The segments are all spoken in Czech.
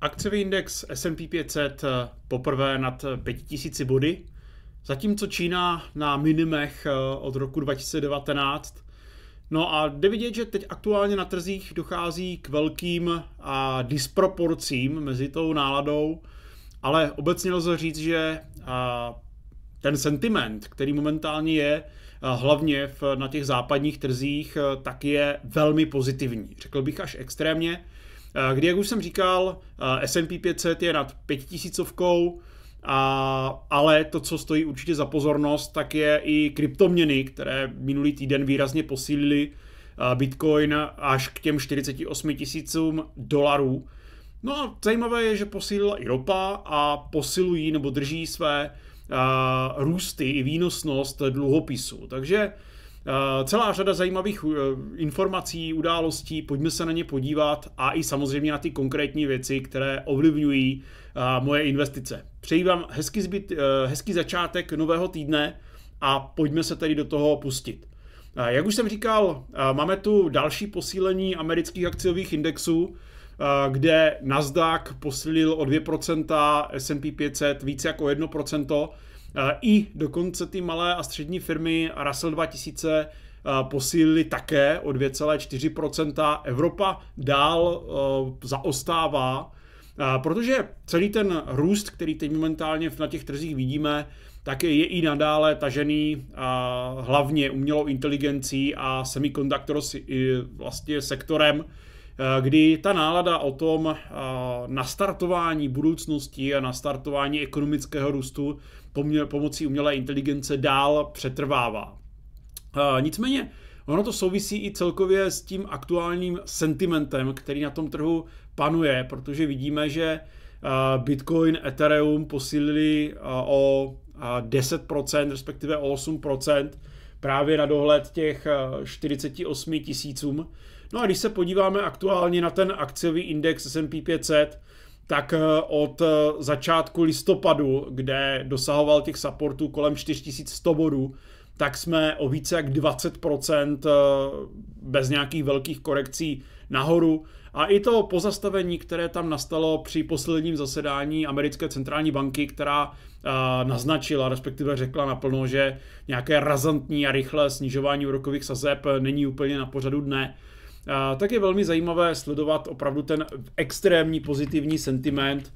Akciový index S&P 500 eh, poprvé nad 5000 eh, body, zatímco Čína na minimech eh, od roku 2019. No a jde vidět, že teď aktuálně na trzích dochází k velkým a disproporcím mezi tou náladou, ale obecně lze říct, že ten sentiment, který momentálně je, hlavně v, na těch západních trzích, tak je velmi pozitivní. Řekl bych až extrémně. Eh, kdy, jak už jsem říkal, eh, S&P 500 je nad 5000, a, ale to, co stojí určitě za pozornost, tak je i kryptoměny, které minulý týden výrazně posílily eh, Bitcoin až k těm 48 tisícům dolarů. No a zajímavé je, že posílila i ropa a posilují nebo drží své uh, růsty i výnosnost dluhopisů. Takže uh, Eh, celá řada zajímavých eh, informací, událostí, pojďme se na ně podívat a i samozřejmě na ty konkrétní věci, které ovlivňují eh, moje investice. Přeji vám hezký, zbyt, hezký začátek nového týdne a pojďme se tedy do toho pustit. Jak už jsem říkal, máme tu další posílení amerických akciových indexů, kde Nasdaq posílil o 2%, S&P 500 více jako 1%, i dokonce ty malé a střední firmy Russell 2000 eh, posílili také o 2,4%. Evropa dál eh, zaostává, eh, protože celý ten růst, který teď momentálně na těch trzích vidíme, tak je i nadále tažený hlavně umělou inteligencí a semiconductor vlastně sektorem, kdy ta nálada o tom nastartování budoucnosti a nastartování ekonomického růstu pomocí umělé inteligence dál přetrvává. Nicméně, ono to souvisí i celkově s tím aktuálním sentimentem, který na tom trhu panuje, protože vidíme, že Bitcoin, Ethereum posílili o 10%, respektive o 8% právě na dohled těch 48 tisícům. No a když se podíváme aktuálně na ten akciový index S&P 500, tak eh, od eh, začátku listopadu, kde dosahoval těch supportů kolem 4100 bodů, tak jsme o více jak 20% eh, bez nějakých velkých korekcí nahoru. A i to pozastavení, které tam nastalo při posledním zasedání americké centrální banky, která naznačila, respektive řekla naplno, že nějaké razantní a rychlé snižování úrokových sazeb není úplně na pořadu dne, tak je velmi zajímavé sledovat opravdu ten extrémní pozitivní sentiment,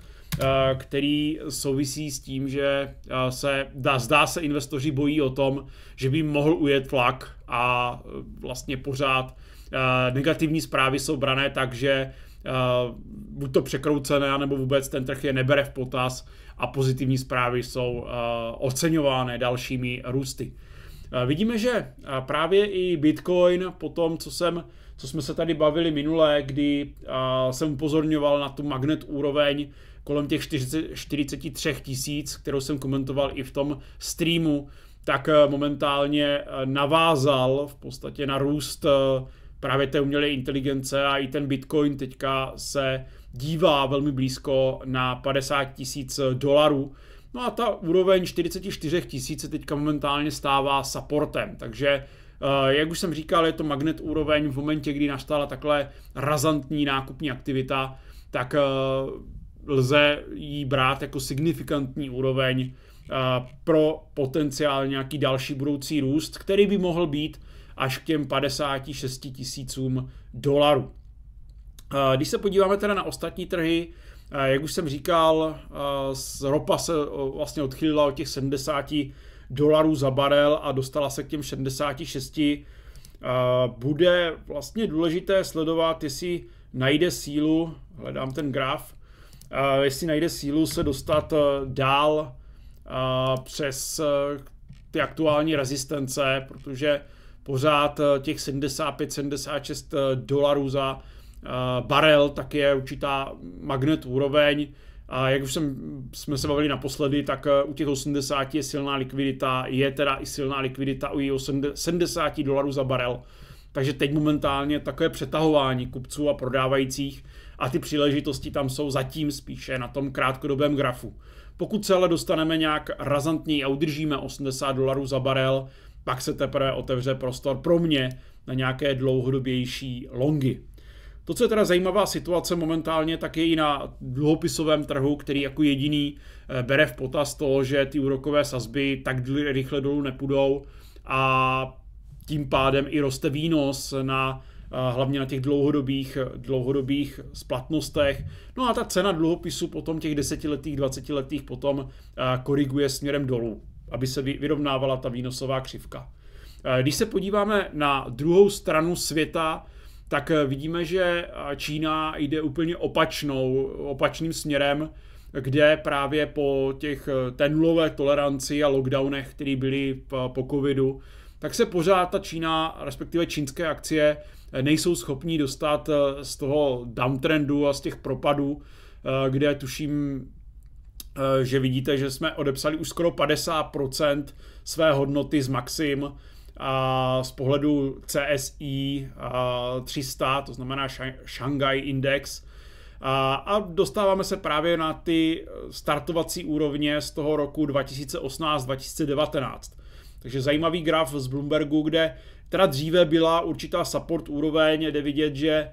který souvisí s tím, že se dá, zdá se investoři bojí o tom, že by mohl ujet tlak a e, vlastně pořád negativní zprávy jsou brané tak, že buď to překroucené, nebo vůbec ten trh je nebere v potaz a pozitivní zprávy jsou oceňovány dalšími růsty. Vidíme, že právě i Bitcoin po tom, co jsem co jsme se tady bavili minule, kdy jsem upozorňoval na tu magnet úroveň kolem těch 43 tisíc, kterou jsem komentoval i v tom streamu, tak e, momentálně e, navázal v podstatě na růst e, právě té umělé inteligence a i ten Bitcoin teďka se dívá velmi blízko na 50 tisíc dolarů. No a ta úroveň 44 tisíc se teďka momentálně stává supportem, takže Eh, jak už jsem říkal, je to magnet úroveň v momentě, kdy nastala takhle razantní nákupní aktivita, tak eh, lze jí brát jako signifikantní úroveň eh, pro potenciál nějaký další budoucí růst, který by mohl být až k těm 56 tisícům dolarů. Když se podíváme teda na ostatní trhy, jak už jsem říkal, ropa se vlastně odchylila od těch 70 dolarů za barel a dostala se k těm 66, eh, bude vlastně důležité sledovat, jestli najde sílu, hledám ten graf, eh, jestli najde sílu se dostat eh, dál přes ty aktuální rezistence, protože pořád těch 75-76 dolarů za barel, tak je určitá magnet úroveň, a jak už jsem, jsme se bavili naposledy, tak eh, u těch 80 je silná likvidita, je teda i silná likvidita u 70 dolarů za barel. Takže teď momentálně takové přetahování kupců a prodávajících a ty příležitosti tam jsou zatím spíše na tom krátkodobém grafu. Pokud se ale dostaneme nějak razantněji a udržíme 80 dolarů za barel, pak se teprve otevře prostor pro mě na nějaké dlouhodobější longy. To, co je teda zajímavá situace momentálně, tak je i na dluhopisovém trhu, který jako jediný eh, bere v potaz to, že ty úrokové sazby tak rychle dolů nepůjdou a tím pádem i roste výnos na eh, hlavně na těch dlouhodobých, dlouhodobých splatnostech. No a ta cena dluhopisu potom těch desetiletých, dvacetiletých potom eh, koriguje směrem dolů, aby se vyrovnávala ta výnosová křivka. Když se podíváme na druhou stranu světa, tak eh, vidíme, že eh, Čína jde úplně opačnou, opačným směrem, kde právě po těch eh, tenulové toleranci a lockdownech, které byly po covidu, tak se pořád ta Čína, respektive čínské akcie, nejsou schopní dostat z toho downtrendu a z těch propadů, kde tuším, že vidíte, že jsme odepsali už skoro 50% své hodnoty z maxim, z pohledu CSI 300, to znamená Shanghai Index. A dostáváme se právě na ty startovací úrovně z toho roku 2018-2019. Takže zajímavý graf z Bloombergu, kde teda dříve byla určitá support úroveň, jde vidět, že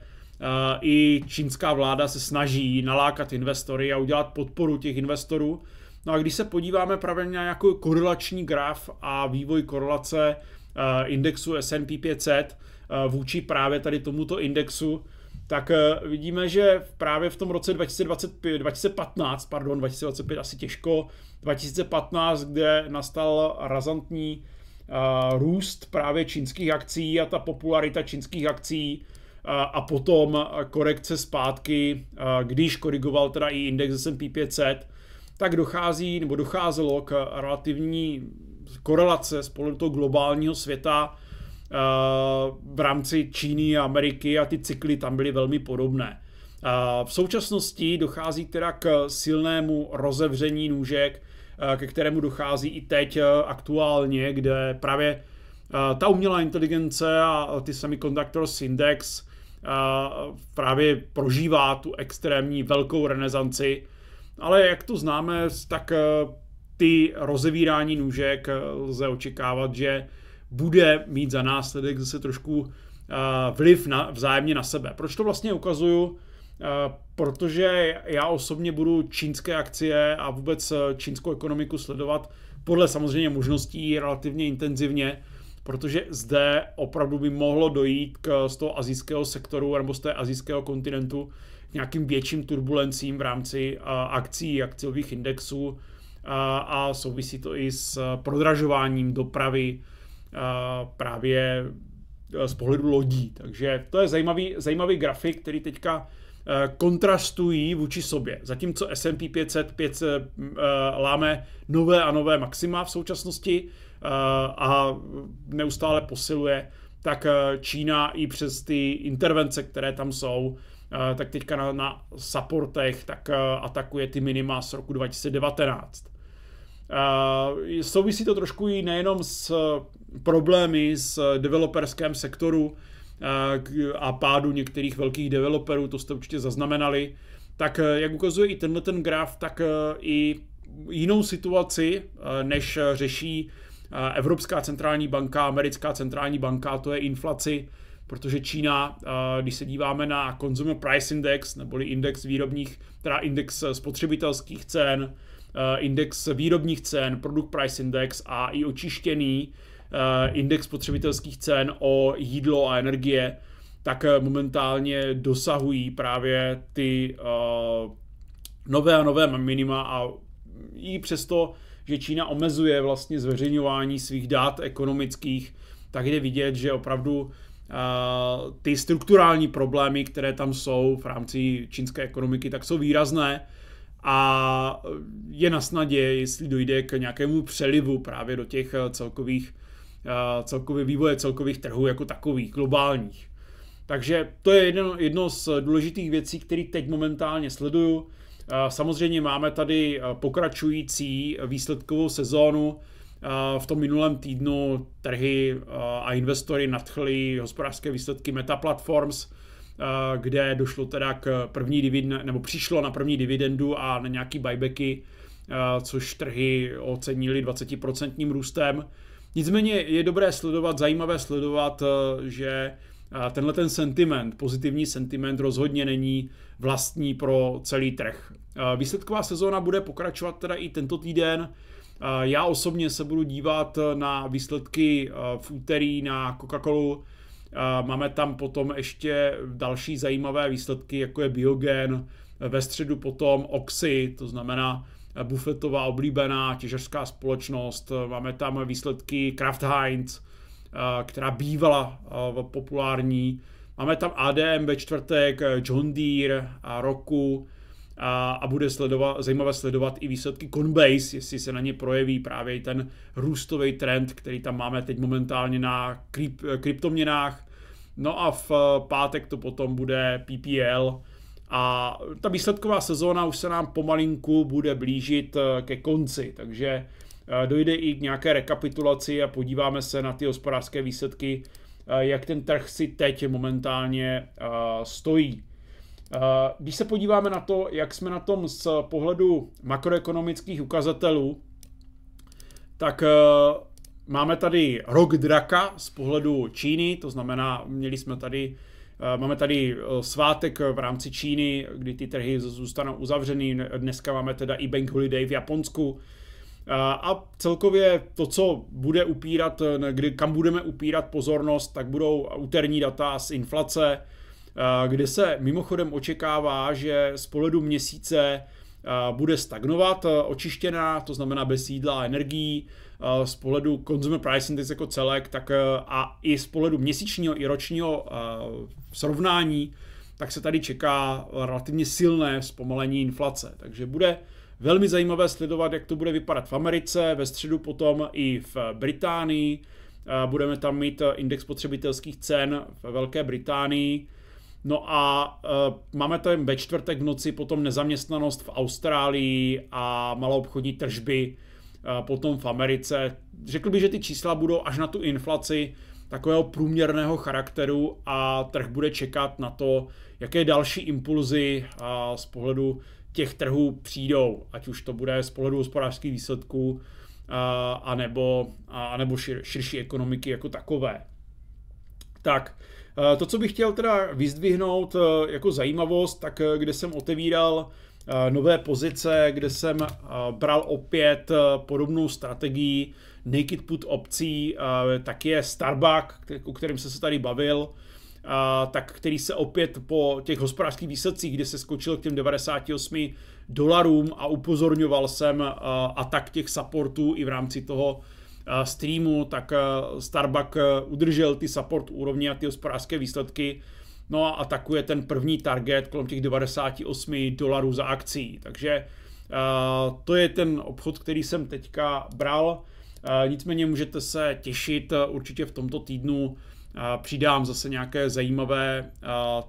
i čínská vláda se snaží nalákat investory a udělat podporu těch investorů. No a když se podíváme právě na nějaký korelační graf a vývoj korelace Eh, indexu S&P 500 eh, vůči právě tady tomuto indexu, tak eh, vidíme, že právě v tom roce 2025, 2015, pardon, 2025 asi těžko, 2015, kde nastal razantní růst právě čínských akcí a ta popularita čínských akcí a potom korekce zpátky, když korigoval teda i index S&P 500, tak dochází nebo docházelo k relativní korelace z pohledu toho globálního světa eh, v rámci Číny a Ameriky a ty cykly tam byly velmi podobné. Eh, v současnosti dochází teda k silnému rozevření nůžek, eh, ke kterému dochází i teď aktuálně, kde právě ta umělá inteligence a ty Semiconductors Index právě prožívá tu extrémní velkou renesanci, ale jak to známe, tak ty rozevírání nůžek eh, lze očekávat, že bude mít za následek zase trošku eh, vliv na, vzájemně na sebe. Proč to vlastně ukazuju? Eh, protože já osobně budu čínské akcie a vůbec čínskou ekonomiku sledovat podle samozřejmě možností relativně intenzivně, protože zde opravdu by mohlo dojít k, z toho azijského sektoru nebo z té azijského kontinentu k nějakým větším turbulencím v rámci akcí, akciových indexů, a souvisí to i s prodražováním dopravy právě e, z pohledu lodí. Takže to je zajímavý, zajímavý grafik, který teďka e, kontrastují vůči sobě. Zatímco S&P 500, 500 láme nové a nové maxima v současnosti e, a neustále posiluje, tak Čína i přes ty intervence, které tam jsou, tak teďka na, na supportech tak atakuje ty minima z roku 2019. Eh, souvisí to trošku i nejenom s eh, problémy s eh, developerském sektoru a pádu některých velkých developerů, to jste určitě zaznamenali, tak jak ukazuje i tenhle ten graf, tak i jinou situaci, než řeší Evropská centrální banka, Americká centrální banka, to je inflaci, protože Čína, když se díváme na Consumer Price Index, neboli index výrobních, teda index spotřebitelských cen, Eh, index výrobních cen, product price index a i očištěný eh, index spotřebitelských cen o jídlo a energie, tak eh, momentálně dosahují právě ty nové a nové minima a i přesto, že Čína omezuje vlastně zveřejňování svých dát ekonomických, tak je vidět, že opravdu ty strukturální problémy, které tam jsou v rámci čínské ekonomiky, tak jsou výrazné a je na snadě, jestli dojde k nějakému přelivu právě do těch eh, celkových, eh, celkově vývoje celkových trhů jako takových, globálních. Takže to je jedno, jedno z důležitých věcí, které teď momentálně sleduju. Eh, samozřejmě máme tady pokračující výsledkovou sezónu. V tom minulém týdnu trhy a investory nadchly hospodářské výsledky Meta Platforms, Eh, kde došlo teda k první dividend, nebo přišlo na první dividendu a na nějaký buybacky, eh, což trhy ocenili 20% růstem. Nicméně je dobré sledovat, zajímavé sledovat, eh, že tenhle ten sentiment, pozitivní sentiment rozhodně není vlastní pro celý trh. Výsledková sezóna bude pokračovat teda i tento týden. Já osobně se budu dívat na výsledky v úterý na Coca-Colu, Máme tam potom ještě další zajímavé výsledky, jako je biogen, ve středu potom oxy, to znamená bufetová oblíbená těžařská společnost. Máme tam výsledky Kraft Heinz, eh, která bývala eh, populární. Máme tam ADM ve čtvrtek, John Deere, a Roku, a, a bude sledovat, zajímavé sledovat i výsledky Coinbase, jestli se na ně projeví právě i ten růstový trend, který tam máme teď momentálně na kryp, kryptoměnách. No a v eh, pátek to potom bude PPL, a ta výsledková sezóna už se nám pomalinku bude blížit eh, ke konci, takže eh, dojde i k nějaké rekapitulaci a podíváme se na ty hospodářské výsledky, jak ten trh si teď momentálně stojí. Eh, když se podíváme na to, jak jsme na tom z pohledu makroekonomických ukazatelů, tak eh, máme tady rok draka z pohledu Číny, to znamená, měli jsme tady eh, Máme tady svátek v rámci Číny, kdy ty trhy zůstanou uzavřeny. Dneska máme teda i Bank Holiday v Japonsku. A celkově to, co bude upírat, kdy, kam budeme upírat pozornost, tak budou úterní data z inflace, Eh, kde se mimochodem očekává, že z pohledu měsíce eh, bude stagnovat, eh, očištěná, to znamená bez jídla a energií, z pohledu consumer price index jako celek, tak a i z pohledu měsíčního i ročního srovnání, tak se tady čeká relativně silné zpomalení inflace. Takže bude velmi zajímavé sledovat, jak to bude vypadat v Americe, ve středu potom i v Británii. Budeme tam mít index potřebitelských cen ve Velké Británii No a uh, máme tady ve čtvrtek v noci potom nezaměstnanost v Austrálii a obchodní tržby uh, potom v Americe. Řekl bych, že ty čísla budou až na tu inflaci takového průměrného charakteru a trh bude čekat na to, jaké další impulzy a e, z pohledu těch trhů přijdou, ať už to bude z pohledu hospodářských výsledků a, anebo, a, anebo šir, širší ekonomiky jako takové. Tak, Eh, to, co bych chtěl teda vyzdvihnout eh, jako zajímavost, tak eh, kde jsem otevíral nové pozice, kde jsem bral opět podobnou strategii naked put opcí, tak je Starbuck, o kterém jsem se tady bavil, tak který se opět po těch hospodářských výsledcích, kde se skočil k těm 98 dolarům a upozorňoval jsem atak těch supportů i v rámci toho Eh, streamu, tak eh, Starbuck eh, udržel ty support úrovně a ty hospodářské výsledky, no a atakuje ten první target kolem těch 98 dolarů za akcí. Takže to je ten obchod, který jsem teďka bral. Nicméně můžete se těšit určitě v tomto týdnu přidám zase nějaké zajímavé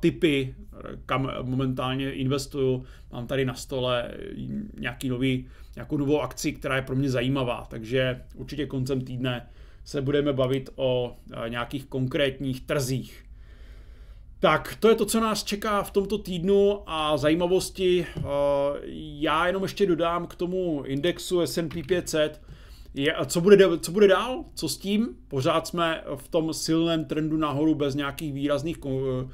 typy, kam momentálně investuju. Mám tady na stole nějaký nový, nějakou novou akci, která je pro mě zajímavá, takže určitě koncem týdne se budeme bavit o nějakých konkrétních trzích. Tak, to je to, co nás čeká v tomto týdnu a zajímavosti. Já jenom ještě dodám k tomu indexu S&P 500, je, co, bude, co bude dál? Co s tím? Pořád jsme v tom silném trendu nahoru bez nějakých výrazných eh,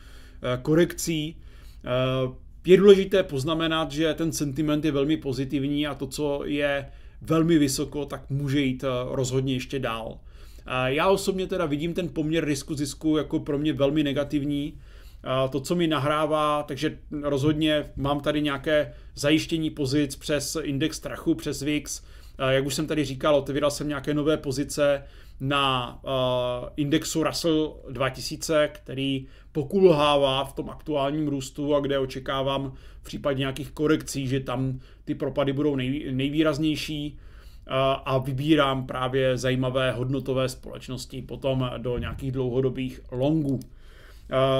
korekcí. Eh, je důležité poznamenat, že ten sentiment je velmi pozitivní a to, co je velmi vysoko, tak může jít eh, rozhodně ještě dál. Já osobně teda vidím ten poměr risku zisku jako pro mě velmi negativní. To, co mi nahrává, takže rozhodně mám tady nějaké zajištění pozic přes index strachu, přes VIX, Eh, jak už jsem tady říkal, otevíral jsem nějaké nové pozice na eh, indexu Russell 2000, který pokulhává v tom aktuálním růstu a kde očekávám v případě nějakých korekcí, že tam ty propady budou nejvýraznější eh, a vybírám právě zajímavé hodnotové společnosti potom do nějakých dlouhodobých longů.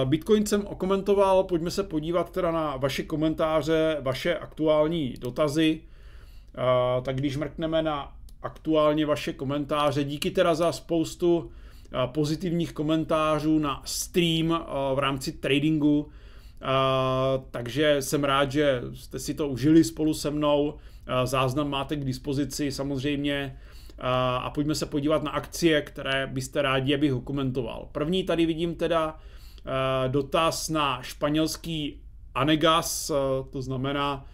Bitcoin jsem okomentoval, pojďme se podívat teda na vaše komentáře, vaše aktuální dotazy tak když mrkneme na aktuálně vaše komentáře, díky teda za spoustu pozitivních komentářů na stream v rámci tradingu, takže jsem rád, že jste si to užili spolu se mnou. Záznam máte k dispozici samozřejmě a pojďme se podívat na akcie, které byste rádi, abych dokumentoval. komentoval. První tady vidím teda dotaz na španělský Anegas, to znamená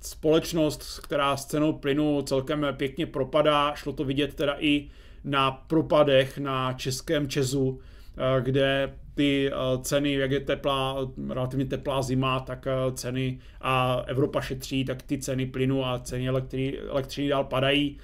společnost, která s cenou plynu celkem pěkně propadá, šlo to vidět teda i na propadech na českém Česu, eh, kde ty eh, ceny, jak je teplá, relativně teplá zima, tak eh, ceny a Evropa šetří, tak ty ceny plynu a ceny elektřiny, elektřiny dál padají.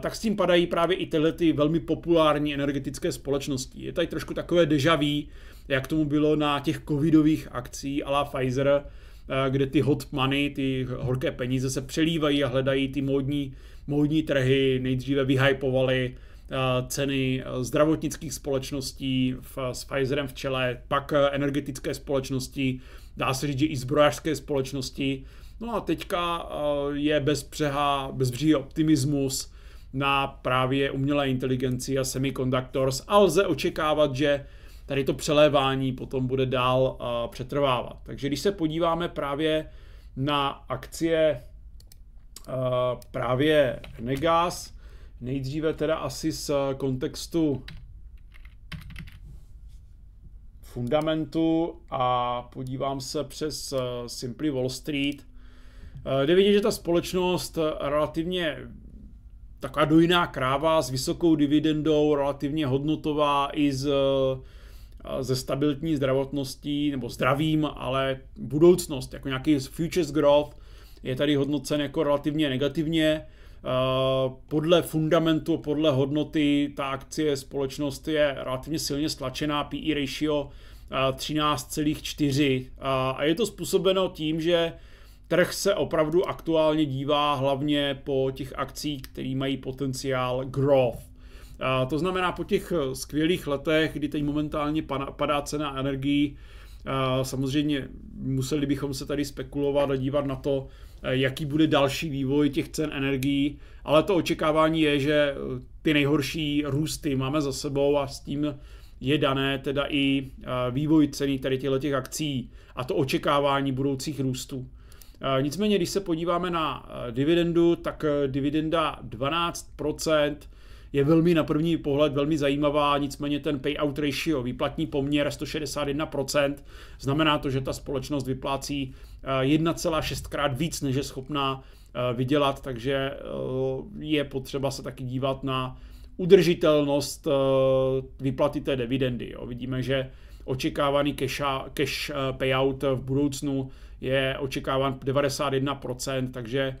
Tak s tím padají právě i tyhle ty velmi populární energetické společnosti. Je tady trošku takové dejaví, jak tomu bylo na těch covidových akcích, a la Pfizer, Eh, kde ty hot money, ty horké peníze se přelívají a hledají ty módní, módní trhy, nejdříve vyhypovali eh, ceny eh, zdravotnických společností v, s Pfizerem v čele, pak energetické společnosti, dá se říct, že i zbrojařské společnosti. No a teďka je bez přeha, bezbřehý optimismus na právě umělé inteligenci a semiconductors a lze očekávat, že tady to přelévání potom bude dál eh, přetrvávat. Takže když se podíváme právě na akcie eh, právě Negas, nejdříve teda asi z eh, kontextu fundamentu a podívám se přes Simply Wall Street, kde vidět, že ta společnost relativně taková dojná kráva s vysokou dividendou, relativně hodnotová i z ze stabilní zdravotností nebo zdravím, ale budoucnost, jako nějaký futures growth, je tady hodnocen jako relativně negativně. Podle fundamentu, podle hodnoty, ta akcie společnost je relativně silně stlačená, PE ratio 13,4 a je to způsobeno tím, že trh se opravdu aktuálně dívá hlavně po těch akcích, které mají potenciál growth. A to znamená, po těch eh, skvělých letech, kdy teď momentálně padá cena energií, samozřejmě museli bychom se tady spekulovat a dívat na to, eh, jaký bude další vývoj těch cen energií, ale to očekávání je, že eh, ty nejhorší růsty máme za sebou a s tím je dané teda i vývoj ceny tady těchto akcí a to očekávání budoucích růstů. Nicméně, když se podíváme na dividendu, tak dividenda 12 je velmi na první pohled velmi zajímavá, nicméně ten payout ratio, výplatní poměr 161%, znamená to, že ta společnost vyplácí 1,6 eh, krát víc, než je schopná eh, vydělat, takže eh, je potřeba se taky dívat na udržitelnost vyplaty té dividendy. Jo. Vidíme, že očekávaný cash, cash payout v budoucnu je očekáván 91%, takže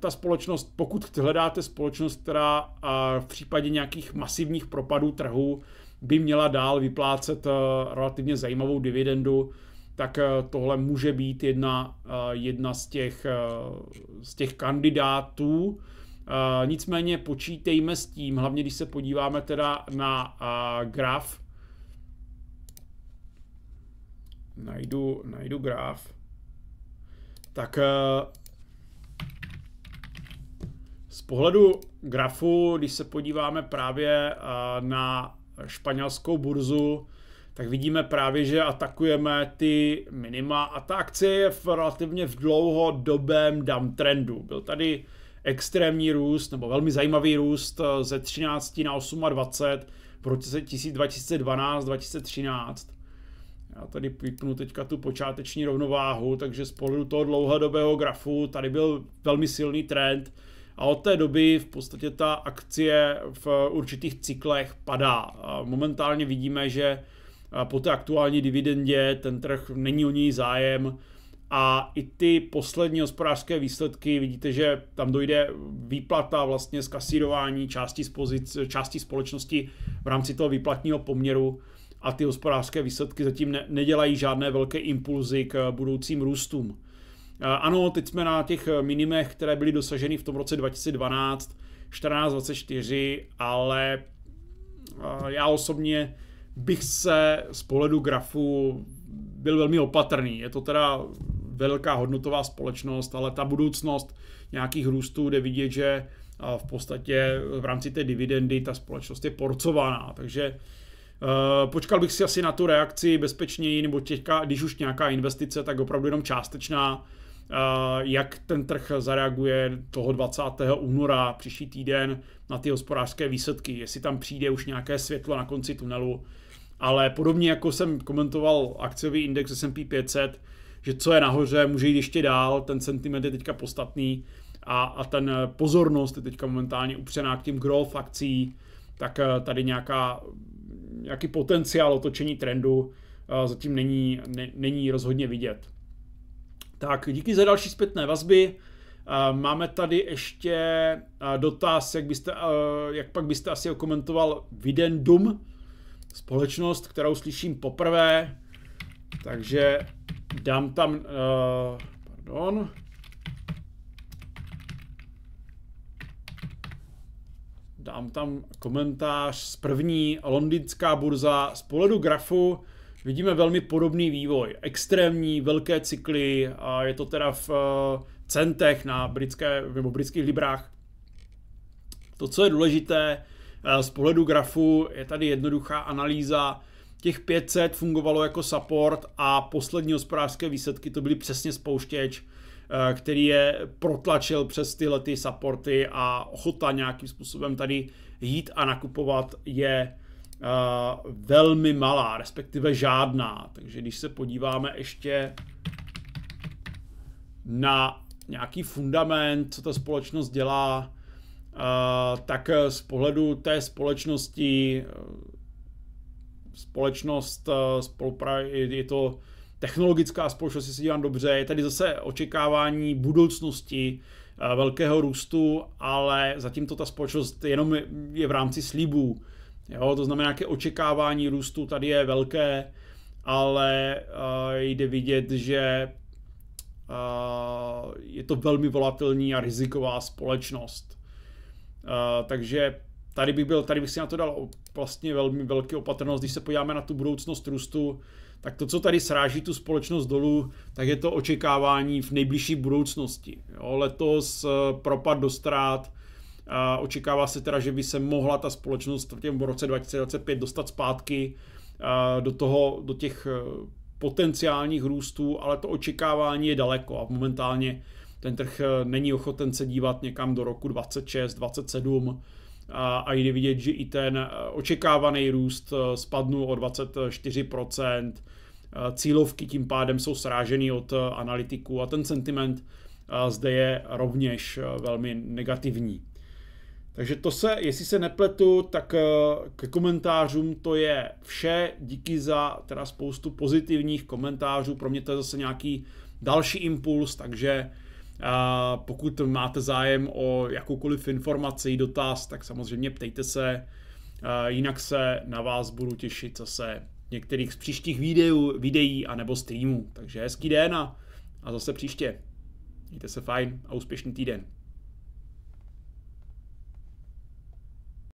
ta společnost, pokud hledáte společnost, která v případě nějakých masivních propadů trhu by měla dál vyplácet e, relativně zajímavou dividendu, tak e, tohle může být jedna, e, jedna z, těch, z těch kandidátů. Nicméně počítejme s tím, hlavně když se podíváme teda na graf. Najdu, najdu graf. Tak z pohledu grafu, když se podíváme právě eh, na španělskou burzu, tak vidíme právě, že atakujeme ty minima a ta akce je v relativně v dlouhodobém trendu. Byl tady extrémní růst, nebo velmi zajímavý růst eh, ze 13 na 28 v roce 2012, 2013. Já tady vypnu teďka tu počáteční rovnováhu, takže z pohledu toho dlouhodobého grafu tady byl velmi silný trend, a od té doby v podstatě ta akcie v určitých cyklech padá. Momentálně vidíme, že po té aktuální dividendě ten trh není o ní zájem a i ty poslední hospodářské výsledky, vidíte, že tam dojde výplata vlastně z kasírování části, části společnosti v rámci toho výplatního poměru a ty hospodářské výsledky zatím ne, nedělají žádné velké impulzy k budoucím růstům. Eh, ano, teď jsme na těch eh, minimech, které byly dosaženy v tom roce 2012, 14, 24, ale eh, já osobně bych se z pohledu grafu byl velmi opatrný. Je to teda velká hodnotová společnost, ale ta budoucnost nějakých růstů, jde vidět, že v podstatě v rámci té dividendy ta společnost je porcovaná. Takže počkal bych si asi na tu reakci bezpečněji, nebo těchka, když už nějaká investice, tak opravdu jenom částečná, Eh, jak ten trh zareaguje toho 20. února příští týden na ty hospodářské výsledky, jestli tam přijde už nějaké světlo na konci tunelu. Ale podobně jako jsem komentoval akciový index S&P 500, že co je nahoře, může jít ještě dál, ten sentiment je teďka podstatný a, a ten pozornost je teďka momentálně upřená k těm growth akcí, tak eh, tady nějaká, nějaký potenciál otočení trendu eh, zatím není, ne, není rozhodně vidět. Tak, díky za další zpětné vazby. Máme tady ještě dotaz, jak, byste, jak pak byste asi okomentoval Videndum, společnost, kterou slyším poprvé. Takže dám tam, pardon, dám tam komentář z první londýnská burza z pohledu grafu vidíme velmi podobný vývoj. Extrémní, velké cykly, a je to teda v eh, centech na britské, nebo britských librách. To, co je důležité eh, z pohledu grafu, je tady jednoduchá analýza. Těch 500 fungovalo jako support a poslední hospodářské výsledky to byly přesně spouštěč, eh, který je protlačil přes tyhle ty supporty a ochota nějakým způsobem tady jít a nakupovat je Eh, velmi malá, respektive žádná. Takže když se podíváme ještě na nějaký fundament, co ta společnost dělá, eh, tak z pohledu té společnosti eh, společnost je to technologická společnost, jestli se dívám dobře, je tady zase očekávání budoucnosti, velkého růstu, ale zatím to ta společnost jenom je v rámci slíbů. Jo, to znamená, nějaké očekávání růstu tady je velké, ale uh, jde vidět, že uh, je to velmi volatilní a riziková společnost. Uh, takže tady bych, byl, tady bych si na to dal vlastně velmi velký opatrnost. Když se podíváme na tu budoucnost růstu, tak to, co tady sráží tu společnost dolů, tak je to očekávání v nejbližší budoucnosti. Jo, letos e, propad do ztrát a očekává se teda, že by se mohla ta společnost v těm roce 2025 dostat zpátky do, toho, do těch e, potenciálních růstů, ale to očekávání je daleko a momentálně ten trh e, není ochoten se dívat někam do roku 26, 27 a, a jde vidět, že i ten e, očekávaný růst spadnul o 24%, cílovky tím pádem jsou sráženy od analytiků a ten sentiment zde je rovněž velmi negativní. Takže to se, jestli se nepletu, tak eh, k komentářům to je vše. Díky za teda spoustu pozitivních komentářů. Pro mě to je zase nějaký další impuls, takže eh, pokud máte zájem o jakoukoliv informaci, dotaz, tak samozřejmě ptejte se. Eh, jinak se na vás budu těšit zase některých z příštích videů, videí a nebo streamů. Takže hezký den a, a zase příště. Mějte se fajn a úspěšný týden.